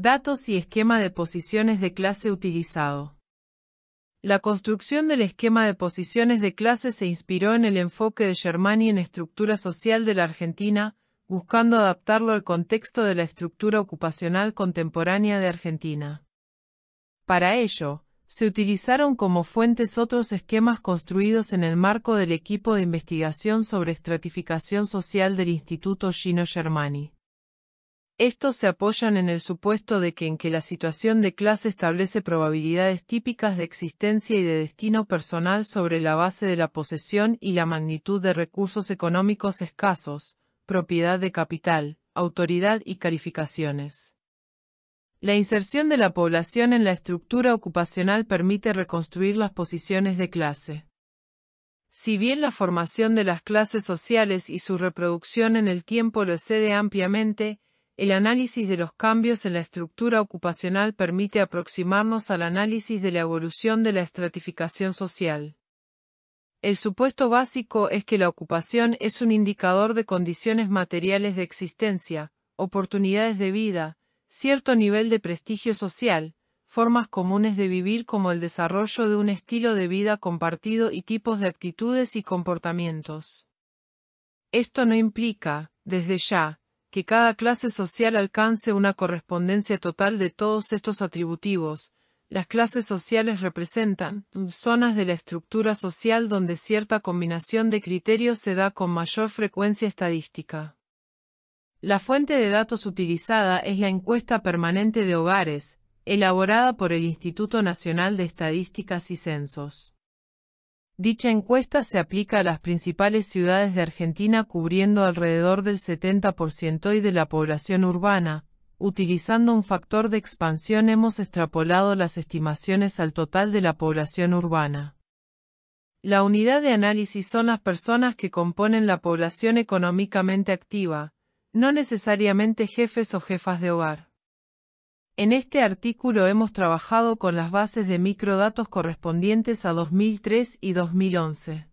Datos y esquema de posiciones de clase utilizado. La construcción del esquema de posiciones de clase se inspiró en el enfoque de Germani en estructura social de la Argentina, buscando adaptarlo al contexto de la estructura ocupacional contemporánea de Argentina. Para ello, se utilizaron como fuentes otros esquemas construidos en el marco del equipo de investigación sobre estratificación social del Instituto Gino Germani. Estos se apoyan en el supuesto de que en que la situación de clase establece probabilidades típicas de existencia y de destino personal sobre la base de la posesión y la magnitud de recursos económicos escasos, propiedad de capital, autoridad y calificaciones. La inserción de la población en la estructura ocupacional permite reconstruir las posiciones de clase. Si bien la formación de las clases sociales y su reproducción en el tiempo lo excede ampliamente, el análisis de los cambios en la estructura ocupacional permite aproximarnos al análisis de la evolución de la estratificación social. El supuesto básico es que la ocupación es un indicador de condiciones materiales de existencia, oportunidades de vida, cierto nivel de prestigio social, formas comunes de vivir como el desarrollo de un estilo de vida compartido y tipos de actitudes y comportamientos. Esto no implica, desde ya, que cada clase social alcance una correspondencia total de todos estos atributivos. Las clases sociales representan mm, zonas de la estructura social donde cierta combinación de criterios se da con mayor frecuencia estadística. La fuente de datos utilizada es la encuesta permanente de hogares, elaborada por el Instituto Nacional de Estadísticas y Censos. Dicha encuesta se aplica a las principales ciudades de Argentina cubriendo alrededor del 70% y de la población urbana. Utilizando un factor de expansión hemos extrapolado las estimaciones al total de la población urbana. La unidad de análisis son las personas que componen la población económicamente activa, no necesariamente jefes o jefas de hogar. En este artículo hemos trabajado con las bases de microdatos correspondientes a 2003 y 2011.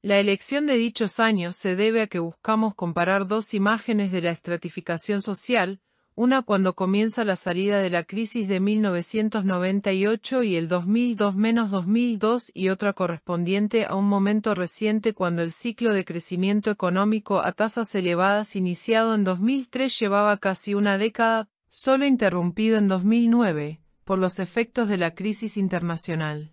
La elección de dichos años se debe a que buscamos comparar dos imágenes de la estratificación social, una cuando comienza la salida de la crisis de 1998 y el 2002-2002 y otra correspondiente a un momento reciente cuando el ciclo de crecimiento económico a tasas elevadas iniciado en 2003 llevaba casi una década, solo interrumpido en 2009 por los efectos de la crisis internacional.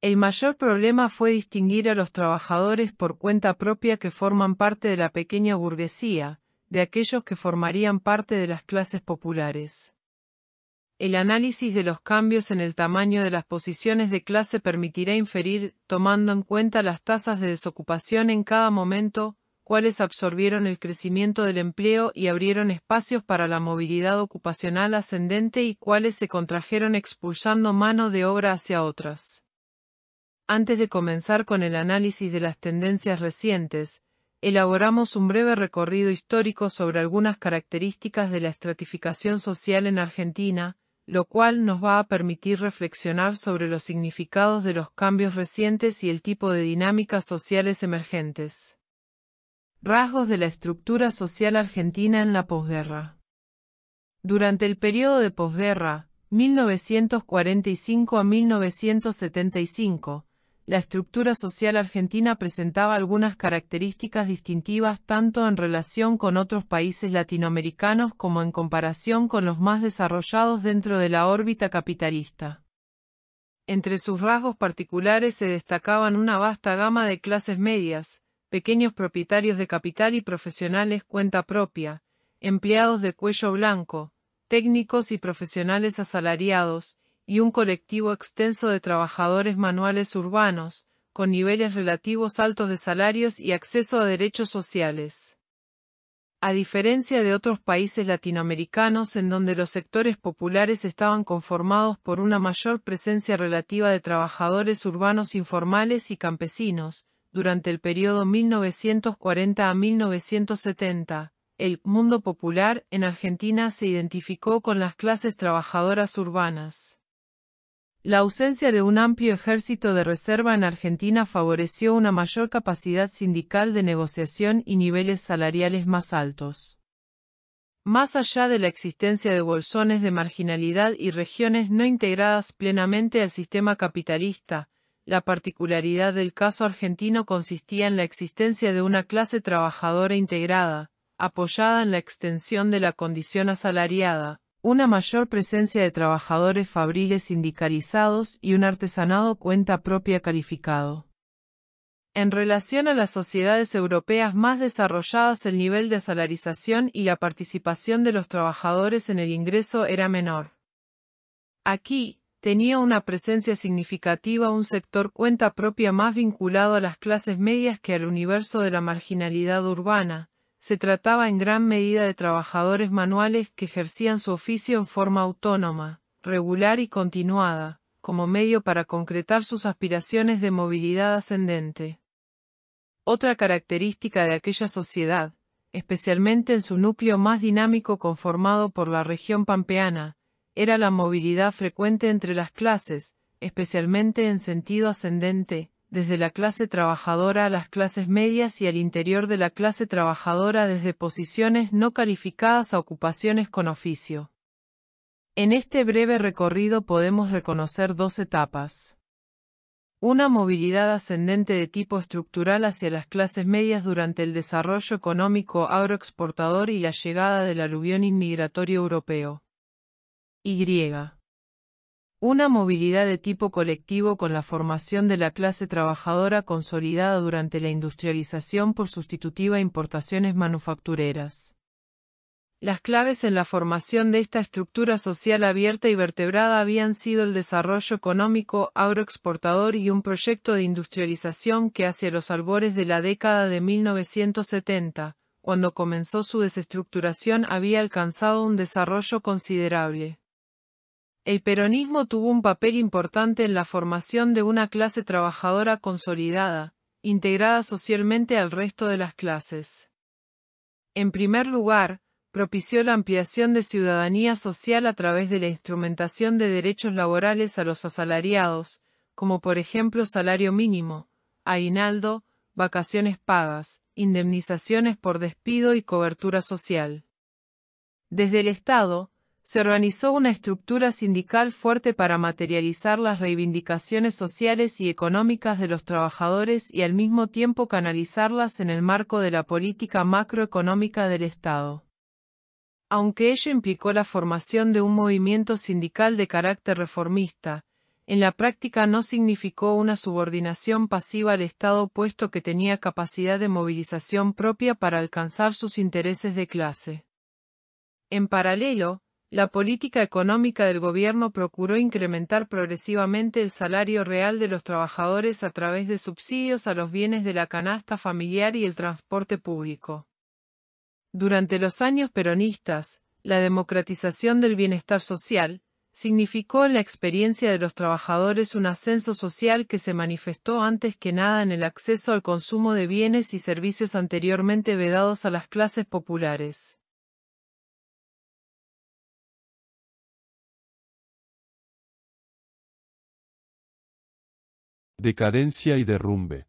El mayor problema fue distinguir a los trabajadores por cuenta propia que forman parte de la pequeña burguesía, de aquellos que formarían parte de las clases populares. El análisis de los cambios en el tamaño de las posiciones de clase permitirá inferir, tomando en cuenta las tasas de desocupación en cada momento, cuales absorbieron el crecimiento del empleo y abrieron espacios para la movilidad ocupacional ascendente y cuáles se contrajeron expulsando mano de obra hacia otras. Antes de comenzar con el análisis de las tendencias recientes, elaboramos un breve recorrido histórico sobre algunas características de la estratificación social en Argentina, lo cual nos va a permitir reflexionar sobre los significados de los cambios recientes y el tipo de dinámicas sociales emergentes. Rasgos de la estructura social argentina en la posguerra. Durante el periodo de posguerra, 1945 a 1975, la estructura social argentina presentaba algunas características distintivas tanto en relación con otros países latinoamericanos como en comparación con los más desarrollados dentro de la órbita capitalista. Entre sus rasgos particulares se destacaban una vasta gama de clases medias, pequeños propietarios de capital y profesionales cuenta propia, empleados de cuello blanco, técnicos y profesionales asalariados, y un colectivo extenso de trabajadores manuales urbanos, con niveles relativos altos de salarios y acceso a derechos sociales. A diferencia de otros países latinoamericanos en donde los sectores populares estaban conformados por una mayor presencia relativa de trabajadores urbanos informales y campesinos, durante el periodo 1940 a 1970, el mundo popular en Argentina se identificó con las clases trabajadoras urbanas. La ausencia de un amplio ejército de reserva en Argentina favoreció una mayor capacidad sindical de negociación y niveles salariales más altos. Más allá de la existencia de bolsones de marginalidad y regiones no integradas plenamente al sistema capitalista, la particularidad del caso argentino consistía en la existencia de una clase trabajadora integrada, apoyada en la extensión de la condición asalariada, una mayor presencia de trabajadores fabriles sindicalizados y un artesanado cuenta propia calificado. En relación a las sociedades europeas más desarrolladas el nivel de asalarización y la participación de los trabajadores en el ingreso era menor. Aquí, tenía una presencia significativa un sector cuenta propia más vinculado a las clases medias que al universo de la marginalidad urbana. Se trataba en gran medida de trabajadores manuales que ejercían su oficio en forma autónoma, regular y continuada, como medio para concretar sus aspiraciones de movilidad ascendente. Otra característica de aquella sociedad, especialmente en su núcleo más dinámico conformado por la región pampeana, era la movilidad frecuente entre las clases, especialmente en sentido ascendente, desde la clase trabajadora a las clases medias y al interior de la clase trabajadora desde posiciones no calificadas a ocupaciones con oficio. En este breve recorrido podemos reconocer dos etapas. Una movilidad ascendente de tipo estructural hacia las clases medias durante el desarrollo económico agroexportador y la llegada del aluvión inmigratorio europeo. Y. Una movilidad de tipo colectivo con la formación de la clase trabajadora consolidada durante la industrialización por sustitutiva importaciones manufactureras. Las claves en la formación de esta estructura social abierta y vertebrada habían sido el desarrollo económico agroexportador y un proyecto de industrialización que hacia los albores de la década de 1970, cuando comenzó su desestructuración, había alcanzado un desarrollo considerable el peronismo tuvo un papel importante en la formación de una clase trabajadora consolidada, integrada socialmente al resto de las clases. En primer lugar, propició la ampliación de ciudadanía social a través de la instrumentación de derechos laborales a los asalariados, como por ejemplo salario mínimo, aguinaldo, vacaciones pagas, indemnizaciones por despido y cobertura social. Desde el Estado, se organizó una estructura sindical fuerte para materializar las reivindicaciones sociales y económicas de los trabajadores y al mismo tiempo canalizarlas en el marco de la política macroeconómica del Estado. Aunque ello implicó la formación de un movimiento sindical de carácter reformista, en la práctica no significó una subordinación pasiva al Estado puesto que tenía capacidad de movilización propia para alcanzar sus intereses de clase. En paralelo, la política económica del gobierno procuró incrementar progresivamente el salario real de los trabajadores a través de subsidios a los bienes de la canasta familiar y el transporte público. Durante los años peronistas, la democratización del bienestar social significó en la experiencia de los trabajadores un ascenso social que se manifestó antes que nada en el acceso al consumo de bienes y servicios anteriormente vedados a las clases populares. decadencia y derrumbe.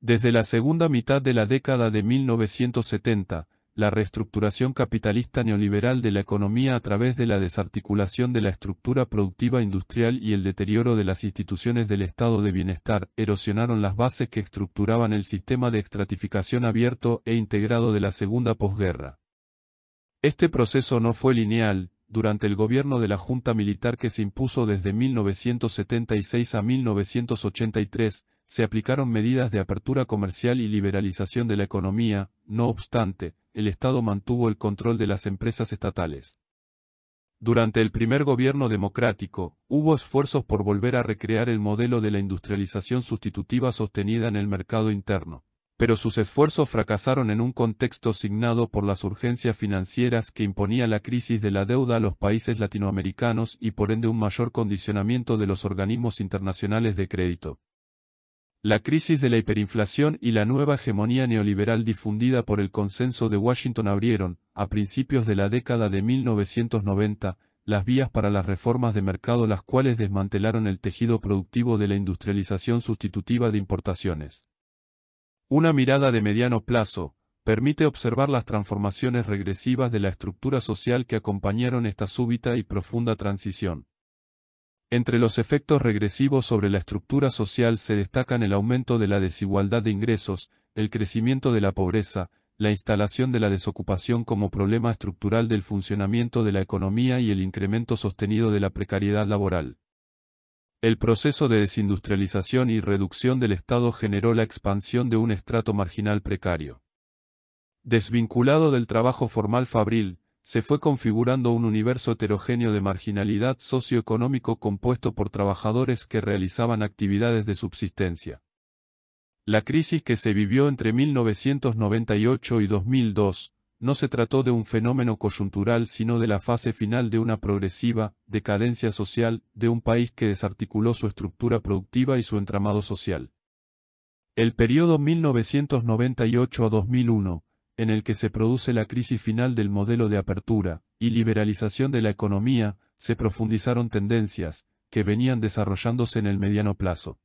Desde la segunda mitad de la década de 1970, la reestructuración capitalista neoliberal de la economía a través de la desarticulación de la estructura productiva industrial y el deterioro de las instituciones del estado de bienestar erosionaron las bases que estructuraban el sistema de estratificación abierto e integrado de la segunda posguerra. Este proceso no fue lineal, durante el gobierno de la Junta Militar que se impuso desde 1976 a 1983, se aplicaron medidas de apertura comercial y liberalización de la economía, no obstante, el Estado mantuvo el control de las empresas estatales. Durante el primer gobierno democrático, hubo esfuerzos por volver a recrear el modelo de la industrialización sustitutiva sostenida en el mercado interno pero sus esfuerzos fracasaron en un contexto signado por las urgencias financieras que imponía la crisis de la deuda a los países latinoamericanos y por ende un mayor condicionamiento de los organismos internacionales de crédito. La crisis de la hiperinflación y la nueva hegemonía neoliberal difundida por el consenso de Washington abrieron, a principios de la década de 1990, las vías para las reformas de mercado las cuales desmantelaron el tejido productivo de la industrialización sustitutiva de importaciones. Una mirada de mediano plazo permite observar las transformaciones regresivas de la estructura social que acompañaron esta súbita y profunda transición. Entre los efectos regresivos sobre la estructura social se destacan el aumento de la desigualdad de ingresos, el crecimiento de la pobreza, la instalación de la desocupación como problema estructural del funcionamiento de la economía y el incremento sostenido de la precariedad laboral. El proceso de desindustrialización y reducción del Estado generó la expansión de un estrato marginal precario. Desvinculado del trabajo formal fabril, se fue configurando un universo heterogéneo de marginalidad socioeconómico compuesto por trabajadores que realizaban actividades de subsistencia. La crisis que se vivió entre 1998 y 2002, no se trató de un fenómeno coyuntural sino de la fase final de una progresiva decadencia social de un país que desarticuló su estructura productiva y su entramado social. El periodo 1998 a 2001, en el que se produce la crisis final del modelo de apertura y liberalización de la economía, se profundizaron tendencias que venían desarrollándose en el mediano plazo.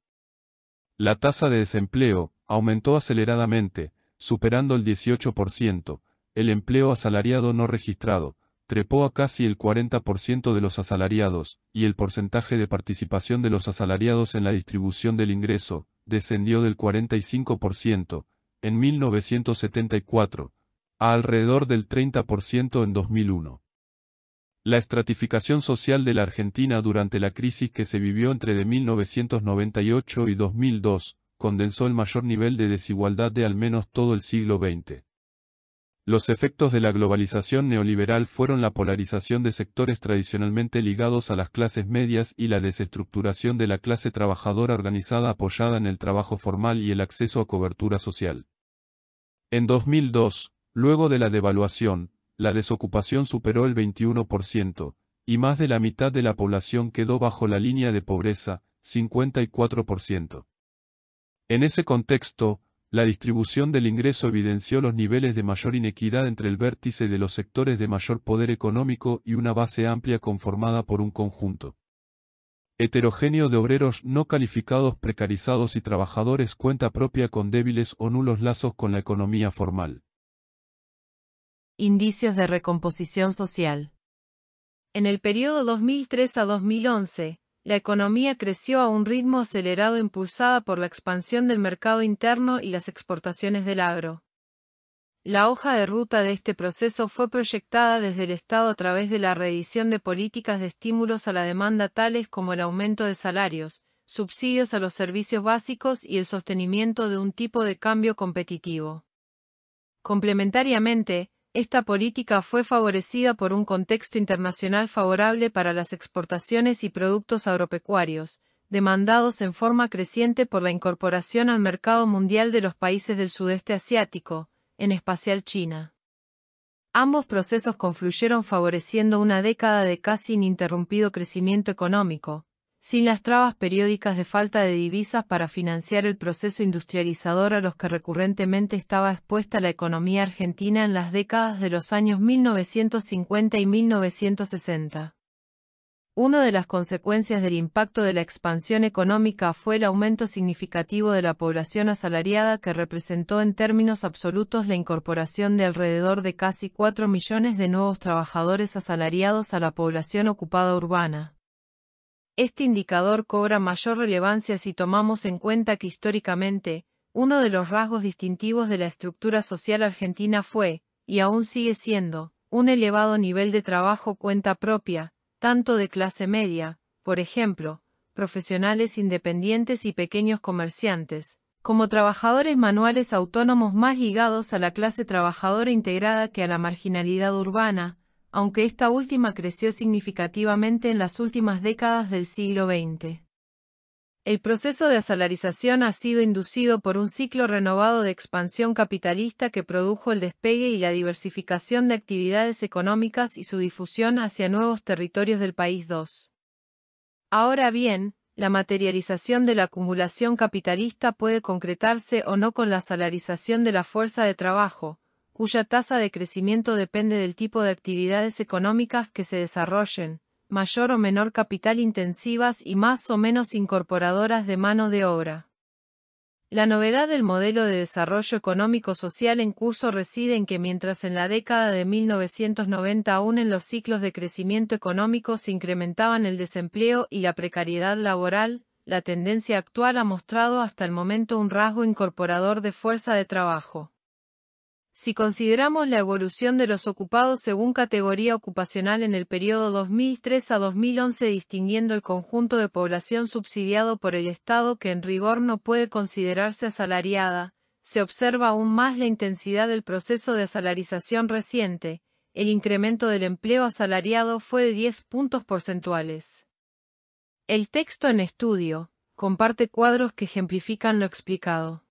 La tasa de desempleo aumentó aceleradamente, superando el 18%, el empleo asalariado no registrado trepó a casi el 40% de los asalariados, y el porcentaje de participación de los asalariados en la distribución del ingreso descendió del 45% en 1974 a alrededor del 30% en 2001. La estratificación social de la Argentina durante la crisis que se vivió entre 1998 y 2002 condensó el mayor nivel de desigualdad de al menos todo el siglo XX. Los efectos de la globalización neoliberal fueron la polarización de sectores tradicionalmente ligados a las clases medias y la desestructuración de la clase trabajadora organizada apoyada en el trabajo formal y el acceso a cobertura social. En 2002, luego de la devaluación, la desocupación superó el 21%, y más de la mitad de la población quedó bajo la línea de pobreza, 54%. En ese contexto, la distribución del ingreso evidenció los niveles de mayor inequidad entre el vértice de los sectores de mayor poder económico y una base amplia conformada por un conjunto heterogéneo de obreros no calificados precarizados y trabajadores cuenta propia con débiles o nulos lazos con la economía formal. Indicios de recomposición social. En el periodo 2003 a 2011, la economía creció a un ritmo acelerado impulsada por la expansión del mercado interno y las exportaciones del agro. La hoja de ruta de este proceso fue proyectada desde el Estado a través de la reedición de políticas de estímulos a la demanda tales como el aumento de salarios, subsidios a los servicios básicos y el sostenimiento de un tipo de cambio competitivo. Complementariamente, esta política fue favorecida por un contexto internacional favorable para las exportaciones y productos agropecuarios, demandados en forma creciente por la incorporación al mercado mundial de los países del sudeste asiático, en especial China. Ambos procesos confluyeron favoreciendo una década de casi ininterrumpido crecimiento económico, sin las trabas periódicas de falta de divisas para financiar el proceso industrializador a los que recurrentemente estaba expuesta la economía argentina en las décadas de los años 1950 y 1960. Una de las consecuencias del impacto de la expansión económica fue el aumento significativo de la población asalariada que representó en términos absolutos la incorporación de alrededor de casi 4 millones de nuevos trabajadores asalariados a la población ocupada urbana. Este indicador cobra mayor relevancia si tomamos en cuenta que históricamente, uno de los rasgos distintivos de la estructura social argentina fue, y aún sigue siendo, un elevado nivel de trabajo cuenta propia, tanto de clase media, por ejemplo, profesionales independientes y pequeños comerciantes, como trabajadores manuales autónomos más ligados a la clase trabajadora integrada que a la marginalidad urbana, aunque esta última creció significativamente en las últimas décadas del siglo XX. El proceso de asalarización ha sido inducido por un ciclo renovado de expansión capitalista que produjo el despegue y la diversificación de actividades económicas y su difusión hacia nuevos territorios del país II. Ahora bien, la materialización de la acumulación capitalista puede concretarse o no con la asalarización de la fuerza de trabajo, cuya tasa de crecimiento depende del tipo de actividades económicas que se desarrollen, mayor o menor capital intensivas y más o menos incorporadoras de mano de obra. La novedad del modelo de desarrollo económico-social en curso reside en que mientras en la década de 1990 aún en los ciclos de crecimiento económico se incrementaban el desempleo y la precariedad laboral, la tendencia actual ha mostrado hasta el momento un rasgo incorporador de fuerza de trabajo. Si consideramos la evolución de los ocupados según categoría ocupacional en el periodo 2003 a 2011 distinguiendo el conjunto de población subsidiado por el Estado que en rigor no puede considerarse asalariada, se observa aún más la intensidad del proceso de asalarización reciente, el incremento del empleo asalariado fue de 10 puntos porcentuales. El texto en estudio comparte cuadros que ejemplifican lo explicado.